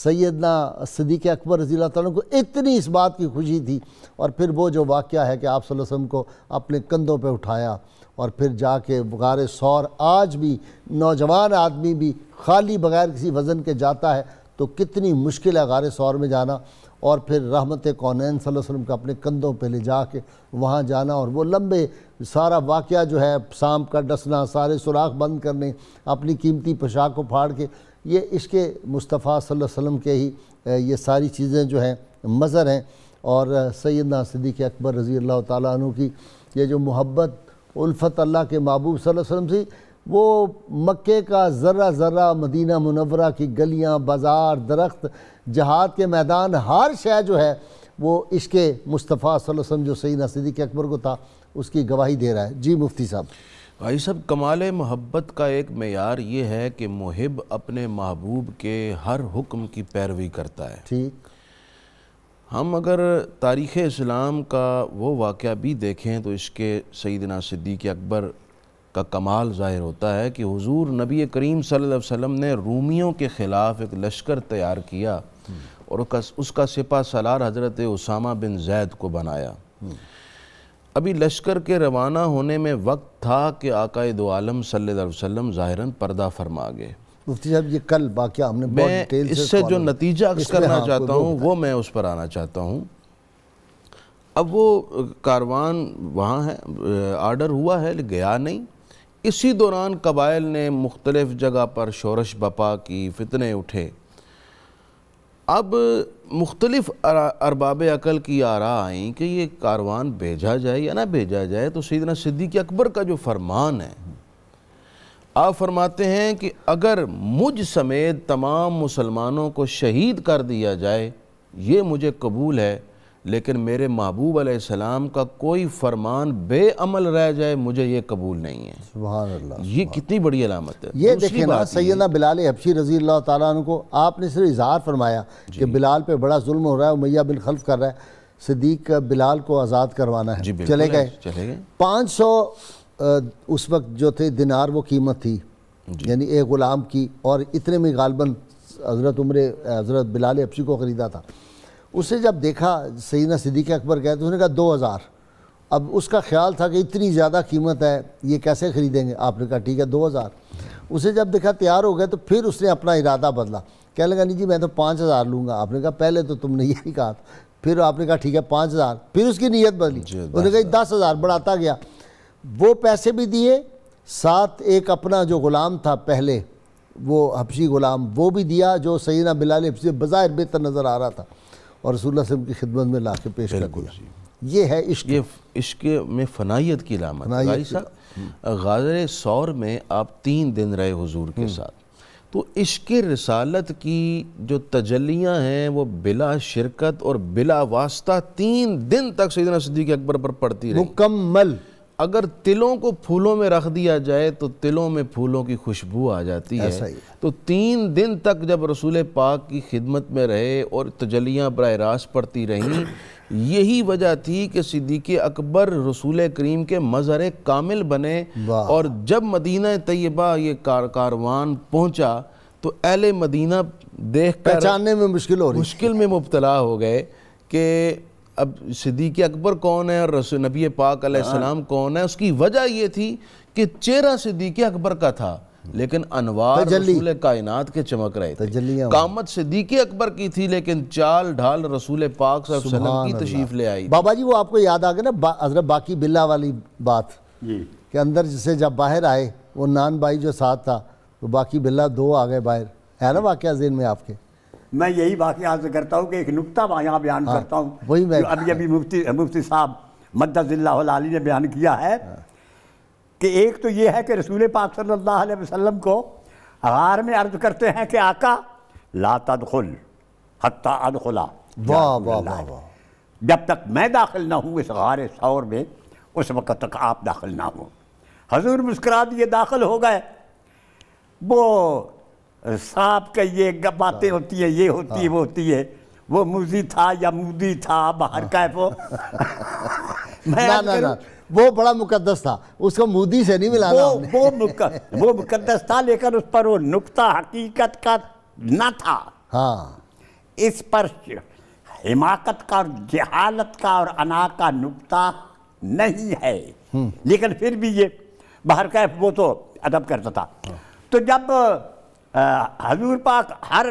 सैदना सदीक़ अकबर रजी तु को इतनी इस बात की खुशी थी और फिर वो जो वाक़ है कि आप वसम को अपने कंधों पर उठाया और फिर जाके बुखार सौर आज भी नौजवान आदमी भी खाली बगैर किसी वज़न के जाता है तो कितनी मुश्किल है गार सौर में जाना और फिर रहमत कौन वसल्लम का अपने कंधों पर ले जाके वहाँ जाना और वो लंबे सारा वाक़ जो है सांप का डसना सारे सुराख बंद करने अपनी कीमती पोशाक को फाड़ के ये इसके मुस्तफ़ा सल्लल्लाहु अलैहि वसल्लम के ही ये सारी चीज़ें जो हैं मज़र हैं और सैदना सदीक अकबर रज़ी अल्लाह तु की ये जो मोहब्बत उल्फत अल्लाह के महबूब वसल्लम थी वो मक्के का ज़र्रा ज़र्रा मदीना मुनवरा की गलियाँ बाज़ार दरख्त जहाद के मैदान हर शह जो है वो इसके मुस्तफ़ा सल्लम जो सैदना सदीक अकबर को था उसकी गवाही दे रहा है जी मुफ्ती साहब भाई साहब कमाल मोहब्बत का एक मैार ये है कि मुहिब अपने महबूब के हर हुक्म की पैरवी करता है ठीक हम अगर तारीख़ इस्लाम का वो वाक़ भी देखें तो इसके सईदना सिद्दीक अकबर का कमाल ज़ाहिर होता है कि हुजूर नबी करीम सल्लल्लाहु अलैहि वसल्लम ने रूमियों के ख़िलाफ़ एक लश्कर तैयार किया हम्म। और उसका सिपा सलार हज़रत उसामा बिन जैद को बनाया हम्म। अभी लश्कर के रवाना होने में वक्त था कि आकाए दो आलम सल्लम ज़ाहिरन पर्दा फरमा गए मुफ्ती साहब ये कल बाकी हमने मैं इससे जो नतीजा अक्स करना हाँ, चाहता हूँ वो मैं उस पर आना चाहता हूँ अब वो कारवान वहाँ है आर्डर हुआ है गया नहीं इसी दौरान कबाइल ने मुख्तलिफ़ जगह पर शोरश बपा की फितने उठे अब मुख्तलिफ अरबाब अकल की आरा आई कि ये कारवान भेजा जाए या ना भेजा जाए तो सीदना सिद्दीक अकबर का जो फरमान है आप फरमाते हैं कि अगर मुझ समेत तमाम मुसलमानों को शहीद कर दिया जाए ये मुझे कबूल है लेकिन मेरे महबूब सलाम का कोई फरमान बेअमल रह जाए मुझे ये कबूल नहीं है सुबह ये कितनी बड़ी अलामत है ये देखिए ना सैदा बिलाल हबशी रजी अल्लाह को आपने सिर्फ इजहार फरमाया कि बिलाल पर बड़ा जुल्म हो रहा है मैया बिन खल्फ कर रहा है सिद्दीक बिलाल को आज़ाद करवाना है चले गए चले गए पाँच सौ उस वक्त जो थे दिनार वो कीमत थी यानी एक ग़ुलाम की और इतने में गालबन हज़रत उम्र हज़रत बिलाल हबशी को ख़रीदा था उसे जब देखा सईना सिद्दीक अकबर गए तो उसने कहा दो हज़ार अब उसका ख्याल था कि इतनी ज़्यादा कीमत है ये कैसे ख़रीदेंगे आपने कहा ठीक है दो हज़ार उसे जब देखा तैयार हो गए तो फिर उसने अपना इरादा बदला कह लगा नहीं जी मैं तो पाँच हज़ार लूँगा आपने कहा पहले तो तुमने (laughs) यही कहा फिर आपने कहा ठीक है पाँच हज़ार फिर उसकी नीयत बदली उन्होंने कहा दस हज़ार बढ़ाता गया वो पैसे भी दिए साथ एक अपना जो ग़ुलाम था पहले वो हफ्शी ग़ुलाम वो भी दिया जो सैना बिलाल हफ्शी बाज़ाहिर बेहतर नज़र आ रहा था और रसूल की खिदमत में ला के पेश कर दिया ये है इश्क इश्क में फ़नाइत की लामत भाई साहब हम्म। गाजर सौर में आप तीन दिन रहे हुजूर के हम्म। साथ तो इश्क रसालत की जो तजलियाँ हैं वो बिला शिरकत और बिला वास्ता तीन दिन तक सैदना के अकबर पर पड़ती रही मुकम्मल अगर तिलों को फूलों में रख दिया जाए तो तिलों में फूलों की खुशबू आ जाती है तो तीन दिन तक जब रसूल पाक की खिदमत में रहे और तजलियाँ बर रास्त पड़ती रहीं (clears throat) यही वजह थी कि सिद्दीक अकबर रसूल करीम के मज़र कामिल बने और जब मदीना तयबा ये कार कारवान पहुँचा तो अहल मदीना देख पहचानने में मुश्किल हो रही मुश्किल में मुबतला हो गए कि अब सिद्दीक अकबर कौन है और नबी पाक हाँ। सलाम कौन है उसकी वजह यह थी कि चेहरा सिद्दीक अकबर का था लेकिन अनवार रसूल कायनात के चमक रहे थे कामत सिद्दीक अकबर की थी लेकिन चाल ढाल रसूल पाक की तशीफ ले आई बाबा जी वो आपको याद आ गया ना हजरत बाकी बिल्ला वाली बात कि अंदर जिसे जब बाहर आए वो नान भाई जो साथ था तो बाकी बिल्ला दो आ गए बाहर है ना वाक्य जेन में आपके मैं यही बात यहाँ से करता हूँ कि एक नुकता यहाँ बयान हाँ, करता हूँ वही मैं अभी अभी मुफ्ती मुफ्ती साहब मद्दाजिल्लाली ने बयान किया है हाँ। कि एक तो ये है कि रसूल पाक सल्लल्लाहु अलैहि वसल्लम को गार में अर्ज करते हैं कि आका ला तदखुल हत्ता अदखुला वाह वाह वाह वाह जब तक मैं दाखिल ना हूँ इस गार शौर में उस वक्त तक आप दाखिल ना हों हजूर मुस्करा दिए दाखिल हो गए वो सांप का ये बातें हाँ। होती है ये होती है वो हाँ। होती है वो मुजी था या मुदी था बाहर का है वो (laughs) मैं ना, ना, ना, वो बड़ा मुकद्दस था उसको मुदी से नहीं मिला वो वो मुक, वो मुकद्दस था लेकिन उस पर वो नुकता हकीकत का ना था हाँ इस पर हिमाकत का और जहालत का और अना का नुकता नहीं है हम्म। लेकिन फिर भी ये बाहर का वो तो अदब करता था हाँ। तो जब हजूर पाक हर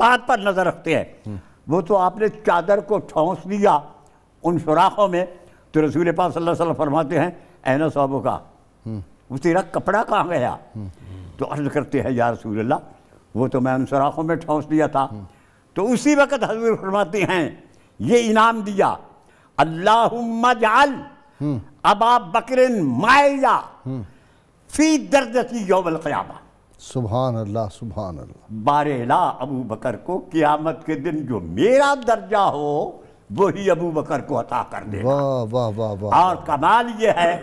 बात पर नज़र रखते हैं हम्म। वो तो आपने चादर को ठोंस दिया उन सुराखों में तो रसूल पाक सल्लल्लाहु फरमाते हैं एना साहब का हम्म। वो तेरा कपड़ा कहाँ गया हम्म। तो अर्ज करते हैं या रसूल अल्लाह वो तो मैं उन सुराखों में ठोंस दिया था तो उसी वक़्त हजूर फरमाते हैं ये इनाम दिया अल्लाह जाल अब आप बकरिन माया फी दर्द की यौबल सुबहान अल्लाह सुबहान अल्लाह बारेला अबू बकर को क्यामत के दिन जो मेरा दर्जा हो वही अबू बकर को अता कर दे वाह वाह वाह वाह और कमाल ये है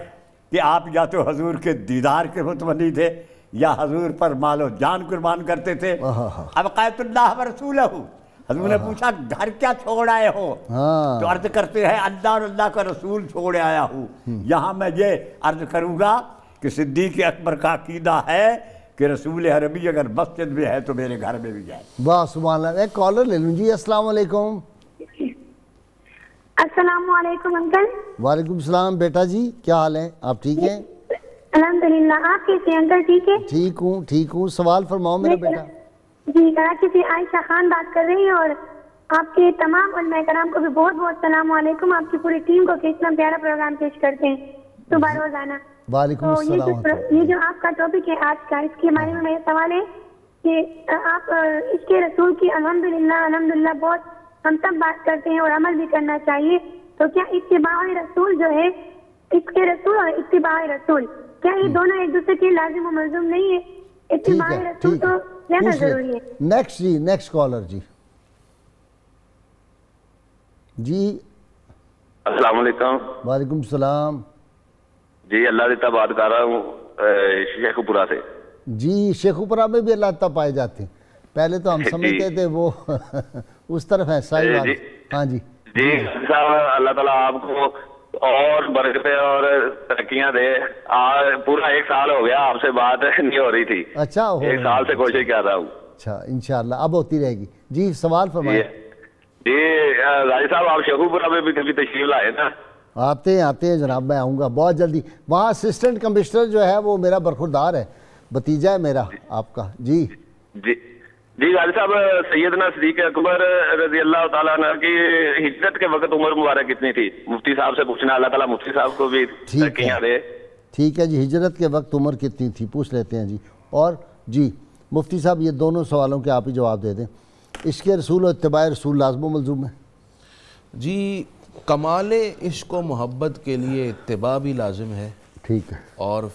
कि आप या तो हजूर के दीदार के मुतमनी थे या हजूर पर मालो जान कुर्बान करते थे हाँ, हाँ, हाँ। अब कैतुल्लाह रसूल हजूर ने पूछा घर क्या छोड़ आए हो तो अर्ज करते हैं अल्लाह और अल्लाह का रसूल छोड़ आया हूँ हम्म। यहाँ मैं ये अर्ज करूँगा कि सिद्दीक अकबर का अकीदा है कि रसूल अरबी अगर मस्जिद में है तो मेरे घर में भी जाए बस सुबह एक कॉलर ले लूँ जी असल वालेकुम अंकल वालेकुम सलाम बेटा जी क्या हाल है आप ठीक हैं अलहमदिल्ला आप कैसे अंकल ठीक है ठीक हूँ ठीक हूँ सवाल फरमाओ मेरा बेटा जी कराची से आयशा खान बात कर रही है और आपके तमाम कराम को भी बहुत बहुत सलाम वालेकुम आपकी पूरी टीम को कितना प्यारा प्रोग्राम पेश करते हैं सुबह तो रोजाना वालेकुम तो ये, जो, ये जो आपका टॉपिक है आज का इसके बारे में मेरा सवाल है कि आप इसके रसूल की अलहमदिल्ला अलहमदिल्ला बहुत हम सब बात करते हैं और अमल भी करना चाहिए तो क्या इतबा रसूल जो है इसके रसूल और इतबा रसूल क्या ये हम्म। दोनों एक दूसरे के लाजिम और मजूम नहीं है इतबा रसूल तो ज्यादा जरूरी है नेक्स्ट जी नेक्स्ट कॉलर जी जी अस्सलाम वालेकुम सलाम जी अल्लाह रिता बात कर रहा हूँ शेखुपुरा से जी शेखुपुरा में भी अल्लाह रिता पाए जाते हैं पहले तो हम समझते थे वो (laughs) उस तरफ है सही बात हाँ जी जी साहब अल्लाह ताला आपको और बरकते और तरक्कियां दे आज पूरा एक साल हो गया आपसे बात (laughs) नहीं हो रही थी अच्छा हो एक साल से कोशिश कर रहा हूँ अच्छा इनशाला अब होती रहेगी जी सवाल फरमाइए जी राजी साहब आप शेखुपुरा में भी कभी तशरीफ लाए ना आते हैं आते हैं जनाब मैं आऊँगा बहुत जल्दी वहाँ असिस्टेंट कमिश्नर जो है वो मेरा बरखुरदार है भतीजा है मेरा आपका जी जी जी गाजी साहब सैदना सदीक अकबर रजी अल्लाह तला की हिजरत के वक्त उम्र मुबारक कितनी थी मुफ्ती साहब से पूछना अल्लाह ताला मुफ्ती साहब को भी ठीक है ठीक है जी हिजरत के वक्त उम्र कितनी थी पूछ लेते हैं जी और जी मुफ्ती साहब ये दोनों सवालों के आप ही जवाब दे दें इसके रसूल और इतबा रसूल लाजमो मलजूम है जी कमाल इश्क व मोहब्बत के लिए इतबा भी लाजिम है ठीक है और आ,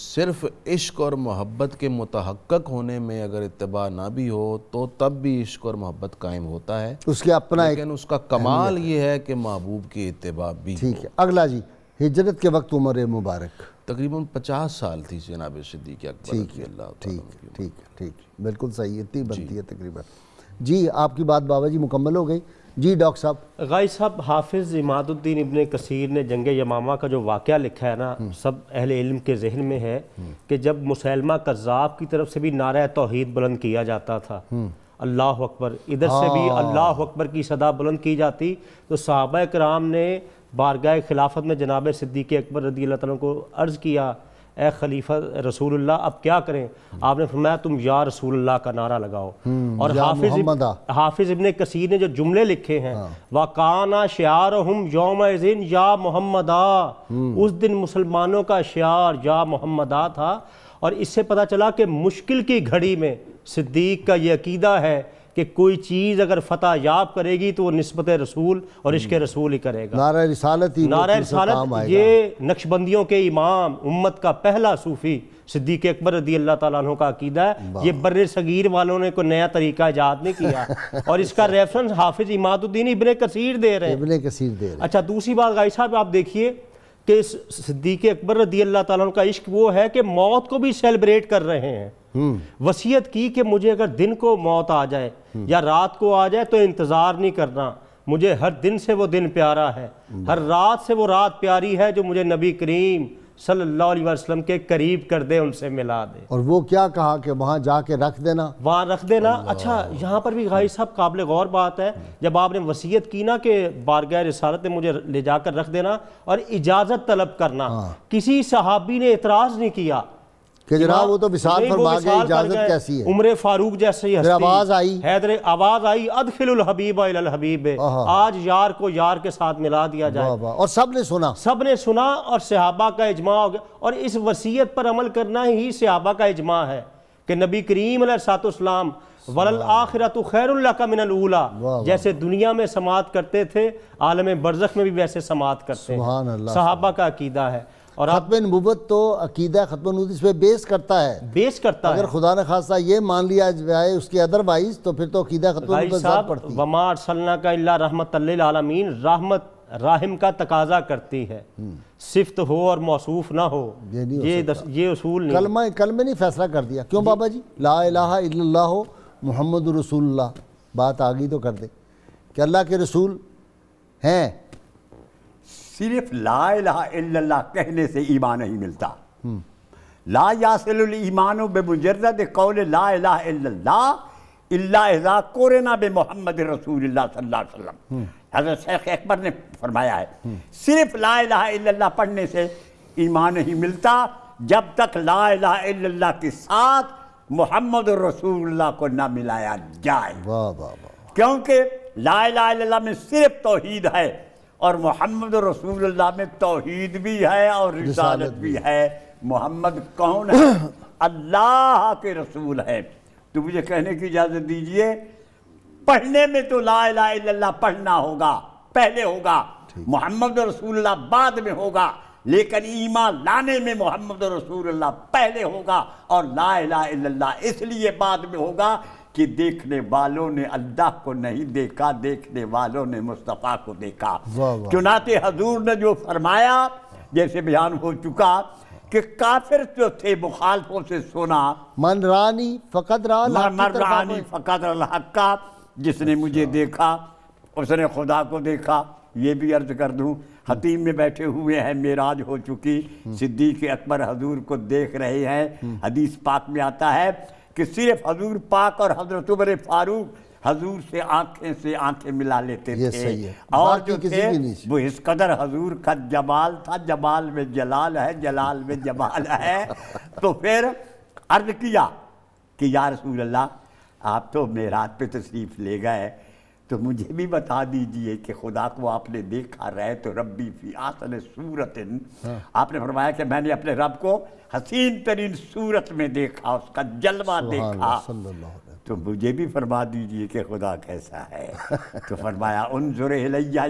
सिर्फ इश्क और मोहब्बत के मुतहक होने में अगर इतबा ना भी हो तो तब भी इश्क और मोहब्बत कायम होता है उसके अपना लेकिन उसका कमाल ये है कि महबूब की इतबा भी ठीक है अगला जी हिजरत के वक्त उम्र मुबारक तकरीबन पचास साल थी जनाब सिद्दीक अकबर ठीक है ठीक ठीक ठीक बिल्कुल सही इतनी बनती है तकरीबन जी आपकी बात बाबा जी मुकम्मल हो गई जी डॉक्टर साहब गाई साहब हाफिज़ इमादुद्दीन इबन कसीर ने जंग यमामा का जो वाक़ लिखा है ना हम्म। सब अहल इल्म के जहन में है हम्म। कि जब मुसलमा कज़ाब की तरफ से भी नारा तोहद बुलंद किया जाता था हम्म। अल्लाह अकबर इधर से भी हाँ। अल्लाह अकबर की सदा बुलंद की जाती तो सहाबा कराम ने बारगाह खिलाफत में जनाब सिद्दीक अकबर रदी अल्लाह को अर्ज़ किया ए खलीफा रसूल अब क्या करें आपने फरमाया तुम या रसूल का नारा लगाओ हम्म, और हाफिज इब, हाफिज इबन कसीर ने जो जुमले लिखे हैं हाँ। वाकाना शार हम योम या मोहम्मदा हम्म। उस दिन मुसलमानों का शार या मोहम्मदा था और इससे पता चला कि मुश्किल की घड़ी में सिद्दीक का ये अकीदा है कि कोई चीज़ अगर फतह याब करेगी तो वो नस्बत रसूल और इश्क हम्म। रसूल ही करेगा नारा रिसालत ही नारा रिसालत ये नक्शबंदियों के इमाम उम्मत का पहला सूफ़ी सिद्दीक अकबर रदी अल्लाह तु का अकीदा है ये बर सगीर वालों ने कोई नया तरीका ईजाद नहीं किया (laughs) और इसका रेफरेंस हाफिज़ इमादुद्दीन इबन कसीर दे रहे हैं दे रहे अच्छा दूसरी बात गाई साहब आप देखिए कि सिद्दीक अकबर रदी अल्लाह तु का इश्क वो है कि मौत को भी सेलिब्रेट कर रहे हैं वसीयत की कि मुझे अगर दिन को मौत आ जाए या रात को आ जाए तो इंतज़ार नहीं करना मुझे हर दिन से वो दिन प्यारा है हर रात से वो रात प्यारी है जो मुझे नबी करीम सल्लल्लाहु अलैहि वसल्लम के करीब कर दे उनसे मिला दे और वो क्या कहा कि वहां जाके रख देना वहां रख देना अच्छा यहाँ पर भी गाई साहब काबिल गौर बात है जब आपने वसीयत की ना कि बारगाह रसालत में मुझे ले जाकर रख देना और इजाज़त तलब करना हाँ। किसी सहाबी ने इतराज नहीं किया कि जनाब वो तो विशाल फरमा के इजाजत कैसी है उम्र फारूक जैसी हस्ती आवाज आई हैदर आवाज आई अदखिल हबीब हबीब आज यार को यार के साथ मिला दिया जाए और सब ने सुना सब ने सुना और सहाबा का इजमा हो गया और इस वसीयत पर अमल करना ही सहाबा का इजमा है कि नबी करीम सातुस्लाम वलल आखिरत खैरुल्ला का मिनलूला जैसे दुनिया में समात करते थे आलम बरजक में भी वैसे समात करते हैं सहाबा का अकीदा है और खत्म नबूत तो अकीदा खत्म नबूत इस पर बेस करता है बेस करता अगर है खुदा ने खासा ये मान लिया जाए उसके अदरवाइज तो फिर तो अकीदा खत्म वमार सलना का इल्ला रहमत आलमीन रहमत राहिम का तकाजा करती है हम्म। सिफ्त हो और मौसूफ ना हो ये नहीं ये, दस, ये उसूल नहीं कलमा कल में नहीं फैसला कर दिया क्यों बाबा जी ला इला हो मोहम्मद रसूल्ला बात आ गई तो कर दे कि अल्लाह के रसूल हैं सिर्फ ला कहने से ईमान नहीं मिलता ला यासिल ईमान बेमुजरद कौल ला कोरेना बे मोहम्मद रसूल हजरत शेख अकबर ने फरमाया है सिर्फ ला पढ़ने से ईमान नहीं मिलता जब तक ला के साथ मोहम्मद रसूल को ना मिलाया जाए क्योंकि ला में सिर्फ तोहीद है और मोहम्मद रसूलुल्लाह में तोहद भी है और रिसालत भी है मोहम्मद कौन है (coughs) अल्लाह के रसूल है तो मुझे कहने की इजाज़त दीजिए पढ़ने में तो ला ला पढ़ना होगा पहले होगा मोहम्मद रसूलुल्लाह बाद में होगा लेकिन ईमान लाने में मोहम्मद रसूल पहले होगा और ला ला इसलिए बाद में होगा कि देखने वालों ने अल्लाह को नहीं देखा देखने वालों ने मुस्तफ़ा को देखा चुनाते हजूर ने जो फरमाया जैसे बयान हो चुका कि काफिर जो थे मुखालफों से सुना मन रानी फ़कत मन रानी फ़कत जिसने अच्छा। मुझे देखा उसने खुदा को देखा ये भी अर्ज कर दूं हतीम में बैठे हुए हैं मेराज हो चुकी हम्म। सिद्दीक अकबर हजूर को देख रहे हैं हम्म। हदीस पाक में आता है कि सिर्फ हजूर पाक और हजरत उमर फारूक हजूर से आंखें से आंखें मिला लेते ये थे सही है। और जो थे वो इस कदर हजूर का जमाल था जमाल में जलाल है जलाल में जमाल है तो फिर अर्ज किया कि यार रसूल अल्लाह आप तो मेरा पे तशरीफ़ ले गए तो मुझे भी बता दीजिए कि खुदा को आपने देखा रहे तो रबी फी आसन सूरत हाँ। आपने फरमाया कि मैंने अपने रब को हसीन तरीन सूरत में देखा उसका जलवा देखा तो मुझे भी फरमा दीजिए कि खुदा कैसा है तो फरमाया उन जुर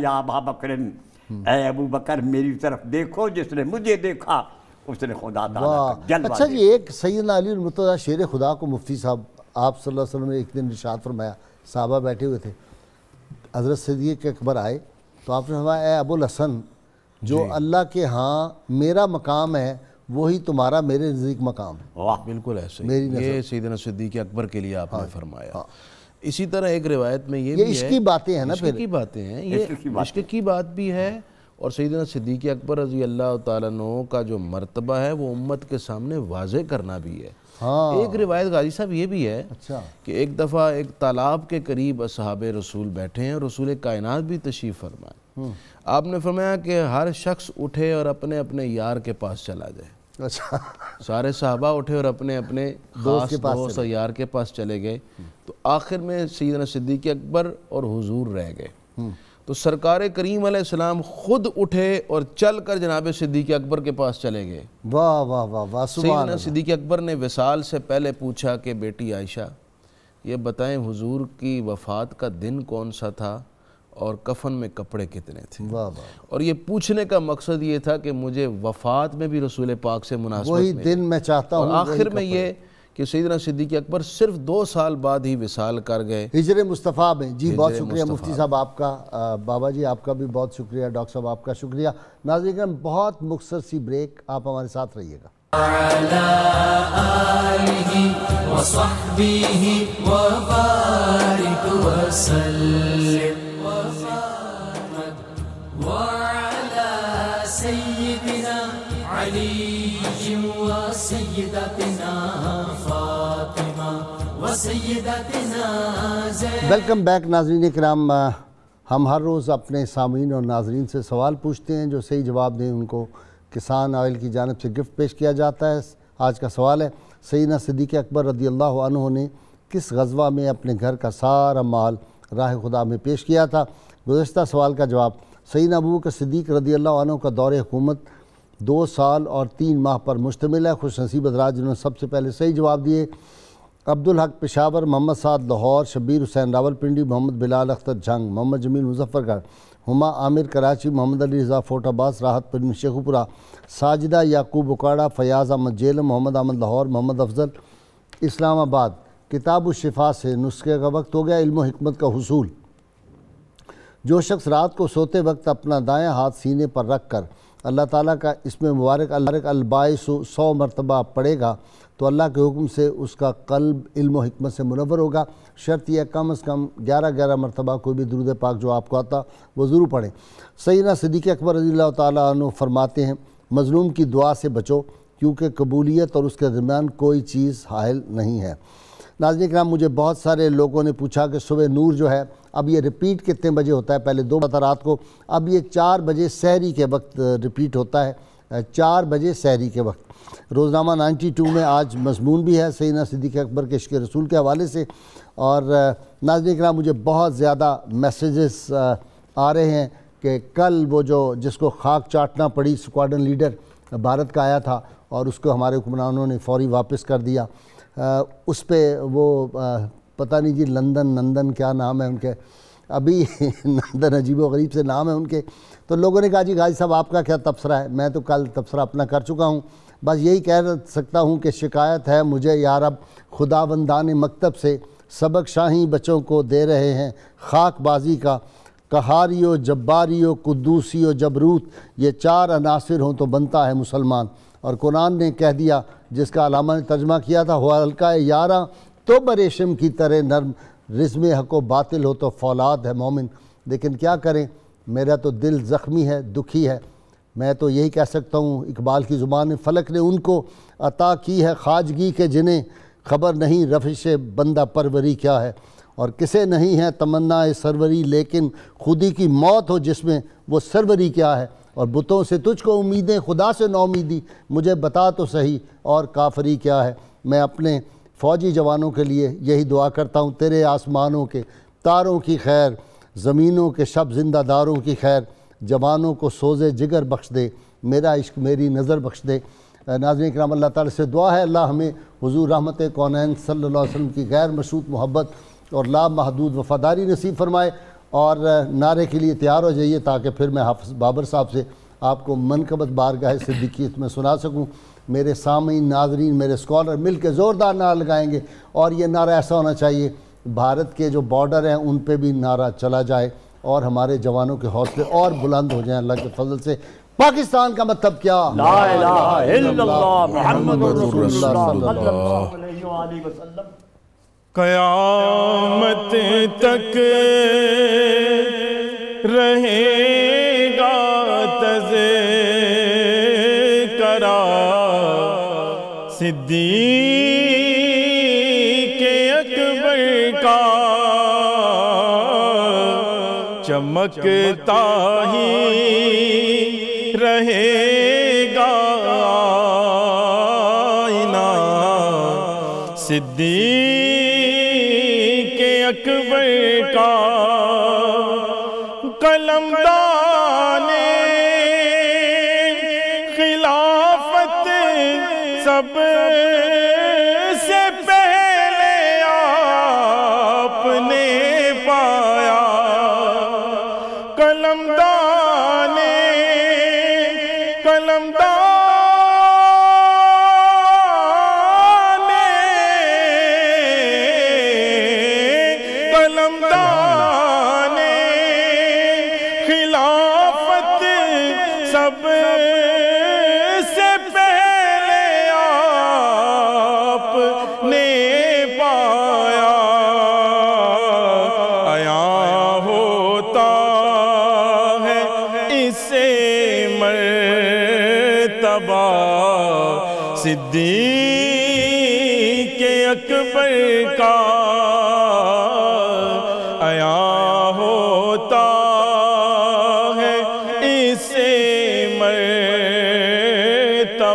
या बकरन हम्म। अबू बकर मेरी तरफ देखो जिसने मुझे देखा उसने खुदा अच्छा जी एक सैदना मुतदा शेर खुदा को मुफ्ती साहब आप सल्लल्लाहु अलैहि वसल्लम ने एक दिन निशात फरमाया साहबा बैठे हुए थे हज़रत सदीक अकबर आए तो आपने फरमाया अबुल हसन जो अल्लाह के हाँ मेरा मकाम है वही तुम्हारा मेरे नज़दीक मकाम है वाह बिल्कुल ऐसे मेरी ये सैदन सदीक अकबर के लिए आपने हाँ, फरमाया हाँ। इसी तरह एक रिवायत में ये, ये भी इसकी है, बातें हैं ना फिर की बातें हैं ये इश्क की बात भी है और सैदना सदीक अकबर रजी अल्लाह तु का जो मरतबा है वो उम्मत के सामने वाज करना भी है हाँ। एक रिवायत गाजी साहब ये भी है अच्छा कि एक दफ़ा एक तालाब के करीब असहाब रसूल बैठे हैं रसूल कायनात भी तशीफ़ फरमाए हम्म। आपने फरमाया कि हर शख्स उठे और अपने अपने यार के पास चला जाए अच्छा सारे साहबा उठे और अपने अपने दोस्त के पास दोस्त यार के पास चले गए हम्म। तो आखिर में सैदना सिद्दीक अकबर और हुजूर रह गए हम्म। तो सरकार करीम सलाम ख़ुद उठे और चल कर जनाब सिद्दीक अकबर के पास चले गए वाह वाह वाह वाह सिद्दीक अकबर ने विसाल से पहले पूछा कि बेटी आयशा ये बताएं हुजूर की वफ़ात का दिन कौन सा था और कफन में कपड़े कितने थे वाह वाह और ये पूछने का मकसद ये था कि मुझे वफ़ात में भी रसूल पाक से मुनासिब दिन मैं चाहता हूँ आखिर में ये कि सैदना सिद्दीक अकबर सिर्फ दो साल बाद ही विसाल कर गए हिजर मुस्तफ़ा में जी बहुत शुक्रिया मुफ्ती साहब आपका बाबा जी आपका भी बहुत शुक्रिया डॉक्टर साहब आपका शुक्रिया नाजिक बहुत मुख्तर सी ब्रेक आप हमारे साथ रहिएगा سيدنا वेलकम बैक नाजरीन कराम हम हर रोज़ अपने सामीन और नाजरीन से सवाल पूछते हैं जो सही जवाब दें उनको किसान आयल की जानब से गिफ्ट पेश किया जाता है आज का सवाल है सईना सदीक अकबर रदी अल्लाह ने किस गजवा में अपने घर का सारा माल राह खुदा में पेश किया था गुज्त सवाल का जवाब सईना अबू के सदीक रदी अल्लाह का दौर हुकूमत दो साल और तीन माह पर मुश्तमिल है खुश नसीब अदराज जिन्होंने सबसे पहले सही जवाब दिए अब्दुल हक पेशावर मोहम्मद साद लाहौर शबीर हुसैन रावलपिंडी मोहम्मद बिलाल अख्तर जंग मोहम्मद जमील मुजफ्फरगढ़ हुमा आमिर कराची मोहम्मद अली रजा फोट अब्बास राहत परवीन शेखुपुरा साजिदा याकूब उकाड़ा फयाज़ अहमद जेल मोहम्मद अहमद लाहौर मोहम्मद अफजल इस्लामाबाद किताब शिफा से नुस्खे का वक्त हो गया इल्म हमत का हसूल जो शख्स रात को सोते वक्त अपना दाएँ हाथ सीने पर रख कर अल्लाह ताला का इसमें मुबारक अलबाई सौ मरतबा पड़ेगा तो अल्लाह के हुक्म से उसका कल्ब इल्म हमत से मुनवर होगा शर्त यह कम अज़ कम ग्यारह ग्यारह मरतबा कोई भी दरुद पाक जो आपको आता वो ज़रूर पढ़ें सईना सदीक अकबर रजील्ला तु फरमाते हैं मज़लूम की दुआ से बचो क्योंकि कबूलियत और उसके दरमियान कोई चीज़ हायल नहीं है नाजन कराम मुझे बहुत सारे लोगों ने पूछा कि सुबह नूर जो है अब ये रिपीट कितने बजे होता है पहले दो बता रात को अब ये चार बजे सहरी के वक्त रिपीट होता है चार बजे सहरी के वक्त रोज़नामा टू में आज मजमून भी है सैना सिद्दीक अकबर के इश्क रसूल के हवाले से और नाजन कर मुझे बहुत ज़्यादा मैसेजेस आ रहे हैं कि कल वो जो जिसको खाक चाटना पड़ी स्क्वाडन लीडर भारत का आया था और उसको हमारे हुक्मरानों ने फौरी वापस कर दिया आ, उस पर वो आ, पता नहीं जी लंदन नंदन क्या नाम है उनके अभी (laughs) नंदन अजीब गरीब से नाम है उनके तो लोगों ने कहा जी गाजी साहब आपका क्या तबसरा है मैं तो कल तबसरा अपना कर चुका हूँ बस यही कह सकता हूँ कि शिकायत है मुझे यार अब खुदावंदान मकतब से सबक शाही बच्चों को दे रहे हैं खाकबाजी का कहारियो जब्बारियो कुद्दूसियो जबरूत ये चार अनासर हों तो बनता है मुसलमान और कुरान ने कह दिया जिसका अलामा ने तर्जमा किया था हल्का यारा तो बरेशम की तरह नर्म रिजम हको बातिल हो तो फौलाद है मोमिन लेकिन क्या करें मेरा तो दिल ज़ख्मी है दुखी है मैं तो यही कह सकता हूँ इकबाल की ज़ुबान में फ़लक ने उनको अता की है खाजगी के जिन्हें खबर नहीं रफिश बंदा परवरी क्या है और किसे नहीं है तमन्ना सरवरी लेकिन खुदी की मौत हो जिसमें वो सरवरी क्या है और बुतों से तुझको उम्मीदें खुदा से नौमीदी मुझे बता तो सही और काफरी क्या है मैं अपने फ़ौजी जवानों के लिए यही दुआ करता हूँ तेरे आसमानों के तारों की खैर ज़मीनों के शब जिंदादारों की खैर जवानों को सोज़े जिगर बख्श दे मेरा इश्क मेरी नज़र बख्श दे नाजन कराम अल्लाह ताली से दुआ है अल्लाह हमें हजूर रहमत कौन सल्ला वसम की गैर मशरूत मोहब्बत और लामहदूद वफ़ादारी नसीब फरमाए और नारे के लिए तैयार हो जाइए ताकि फिर मैं हाफ बाबर साहब से आपको मनकबत बारगाह सिद्दीकीत में सुना सकूँ मेरे सामीन नाजरीन मेरे स्कॉलर मिल के ज़ोरदार नारा लगाएंगे और ये नारा ऐसा होना चाहिए भारत के जो बॉर्डर हैं उन पर भी नारा चला जाए और हमारे जवानों के हौसले और बुलंद हो जाएं अल्लाह के फजल से पाकिस्तान का मतलब क्या कयामत तक रहेगा तजे करा सिद्दी चमकता ही रहेगा सिद्धि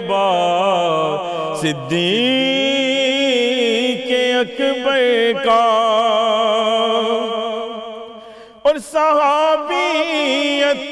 बाबा सिद्दीक अकबर का और सहाबियत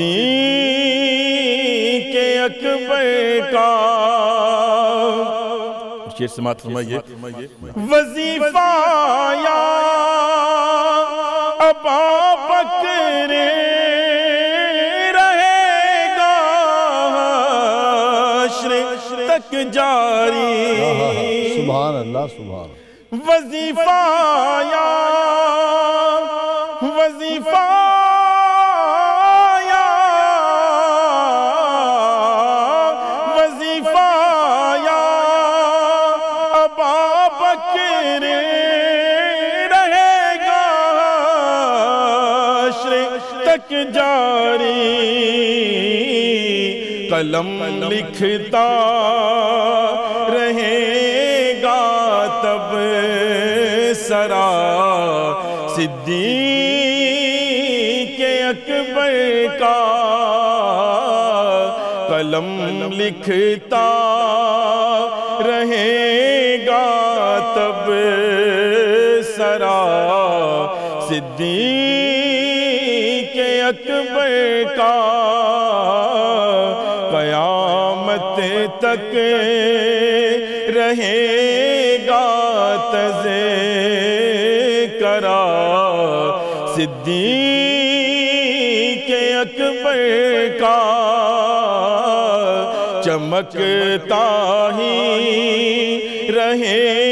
सिद्दीक अकबर का शेर समात फरमाइए वजीफा या अबा तक जारी सुभान अल्लाह सुभान वजीफाया वजीफा कलम लिखता रहेगा तब सरा सिद्दी के अकबर का कलम लिखता रहेगा तब सरा सिद्दी के अकबर का तक रहेगा तजे करा सिद्दी के अकबर का चमकता ही रहे